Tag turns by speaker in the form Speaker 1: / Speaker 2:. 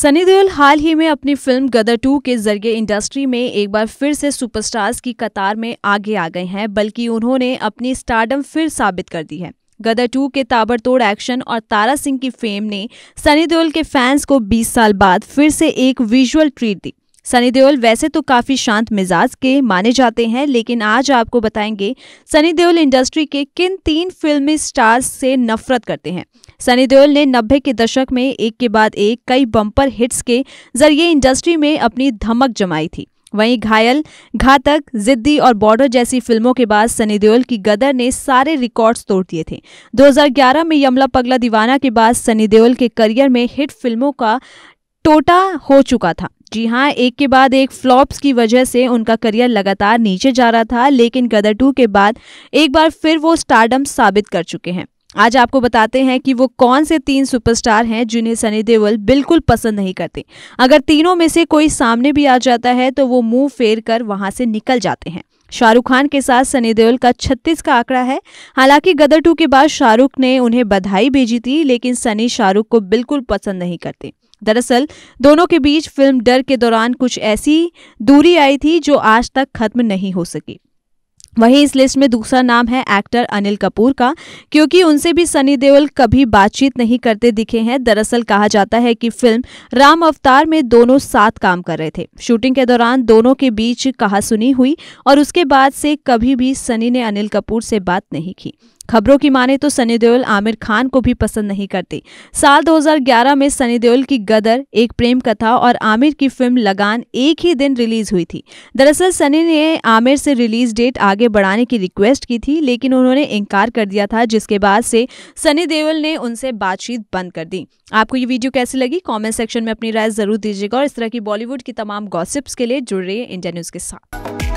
Speaker 1: सनी देओल हाल ही में अपनी film Gadar to के जरिए इंडस्ट्री में एक बार फिर से सुपरस्टार्स की कतार में आगे आ गए हैं बल्कि उन्होंने अपनी स्टारडम फिर साबित कर दी है गदर टू के ताबड़तोड़ एक्शन और तारा सिंह की फेम ने सनी देओल के फैंस को 20 साल बाद फिर से एक विजुअल ट्रीट दी सनी देओल वैसे तो काफ़ी शांत मिजाज के माने जाते हैं लेकिन आज आपको बताएंगे सनी देओल इंडस्ट्री के किन तीन फिल्मी स्टार्स से नफरत करते हैं सनी देओल ने नब्बे के दशक में एक के बाद एक कई बम्पर हिट्स के जरिए इंडस्ट्री में अपनी धमक जमाई थी वहीं घायल घातक जिद्दी और बॉर्डर जैसी फिल्मों के बाद सनी देओल की गदर ने सारे रिकॉर्ड्स तोड़ दिए थे 2011 में यमला पगला दीवाना के बाद सनी देओल के करियर में हिट फिल्मों का टोटा हो चुका था जी हाँ एक के बाद एक फ्लॉप्स की वजह से उनका करियर लगातार नीचे जा रहा था लेकिन गदर टू के बाद एक बार फिर वो स्टारडम साबित कर चुके हैं आज आपको बताते हैं कि वो कौन से तीन सुपरस्टार हैं जिन्हें सनी देओल बिल्कुल पसंद नहीं करते अगर तीनों में से कोई सामने भी आ जाता है तो वो मुंह फेर कर वहां से निकल जाते हैं शाहरुख खान के साथ सनी देओल का 36 का आंकड़ा है हालांकि गदर टू के बाद शाहरुख ने उन्हें बधाई भेजी थी लेकिन सनी शाहरुख को बिल्कुल पसंद नहीं करते दरअसल दोनों के बीच फिल्म डर के दौरान कुछ ऐसी दूरी आई थी जो आज तक खत्म नहीं हो सकी वहीं इस लिस्ट में दूसरा नाम है एक्टर अनिल कपूर का क्योंकि उनसे भी सनी देओल कभी बातचीत नहीं करते दिखे हैं दरअसल कहा जाता है कि फिल्म राम अवतार में दोनों साथ काम कर रहे थे शूटिंग के दौरान दोनों के बीच कहासुनी हुई और उसके बाद से कभी भी सनी ने अनिल कपूर से बात नहीं की खबरों की माने तो सनी देओल आमिर खान को भी पसंद नहीं करते साल 2011 में सनी देओल की गदर एक प्रेम कथा और आमिर की फिल्म लगान एक ही दिन रिलीज हुई थी दरअसल सनी ने आमिर से रिलीज डेट आगे बढ़ाने की रिक्वेस्ट की थी लेकिन उन्होंने इनकार कर दिया था जिसके बाद से सनी देओल ने उनसे बातचीत बंद कर दी आपको ये वीडियो कैसी लगी कॉमेंट सेक्शन में अपनी राय जरूर दीजिएगा और इस तरह की बॉलीवुड की तमाम गॉसिप्स के लिए जुड़ रही है इंडिया न्यूज़ के साथ